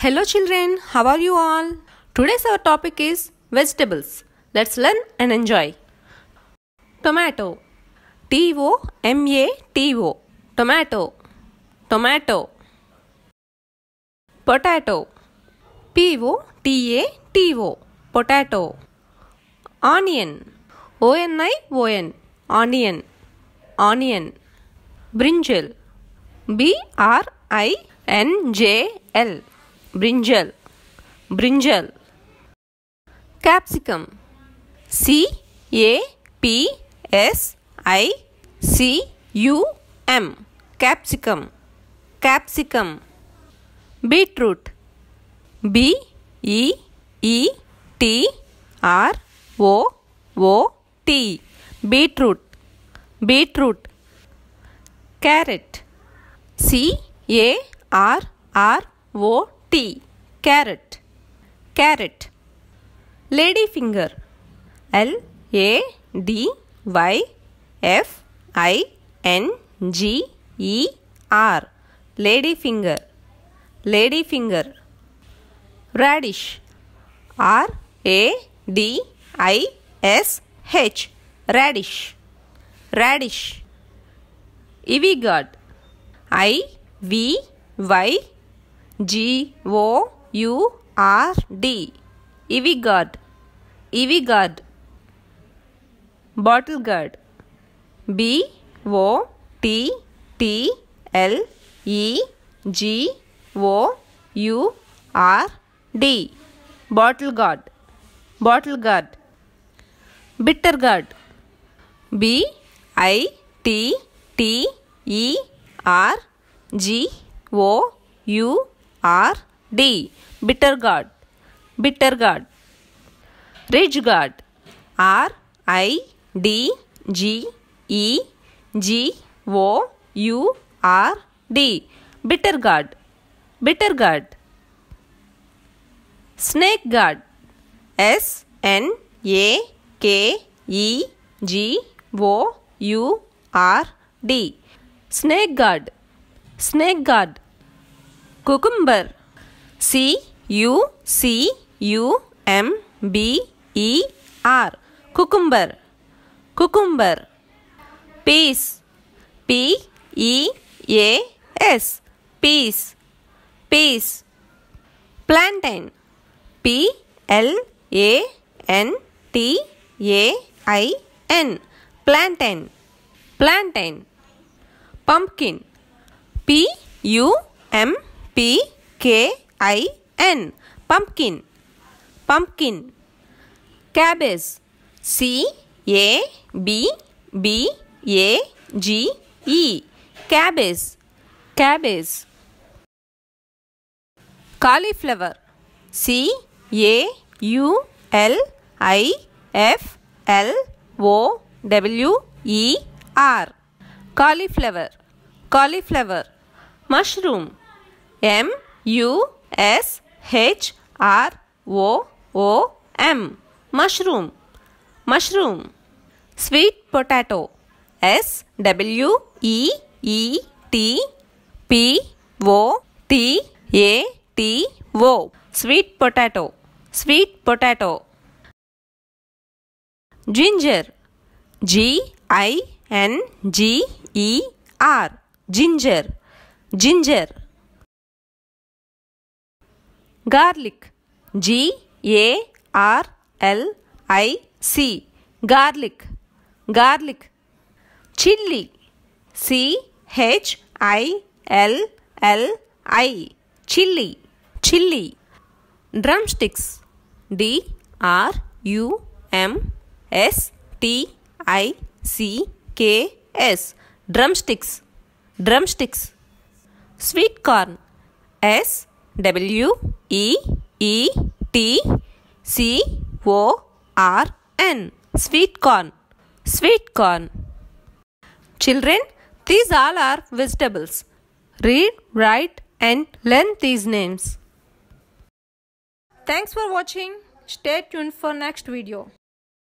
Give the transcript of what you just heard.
Hello children, how are you all? Today's our topic is vegetables. Let's learn and enjoy. Tomato. T O M A T O. Tomato. Tomato. Potato. P O T A T O. Potato. Onion. O N I O N. Onion. Onion. Brinjal. B R I N J L. brinjal brinjal capsicum c a p s i c u m capsicum capsicum beetroot b e e t r o o t beetroot beetroot carrot c a r r o P. Carrot. Carrot. Lady finger. L A D Y F I N G E R. Lady finger. Lady finger. Radish. R A D I S H. Radish. Radish. Ivy God. I V Y G O U R D ivy gourd ivy gourd bottle gourd B O T T L E G O U R D bottle gourd bottle gourd bitter gourd B E T T E R G O U are D. Bitter gourd. Bitter gourd. Ridge gourd. R I D G E G O U R D. Bitter gourd. Bitter gourd. Snake gourd. S N A K E G O U R D. Snake gourd. Snake gourd. cucumber C U C U M B E R cucumber cucumber peas P E A S peas peas plantain P L A N T A I N plantain plantain pumpkin P U M -P P K I N pumpkin pumpkin cabbage C A B B A G E cabbage cabbage cauliflower C A U L I F L O W E R cauliflower cauliflower mushroom M U S H R O O M mushroom mushroom sweet potato S W E E T P O T A T O sweet potato sweet potato ginger G I N G E R ginger ginger garlic G A R L I C garlic garlic chili C H I L L I chili chili drumsticks D R U M S T I C K S drumsticks drumsticks sweet corn S W E E T C O R N sweet corn sweet corn Children these all are vegetables read write and learn these names Thanks for watching stay tuned for next video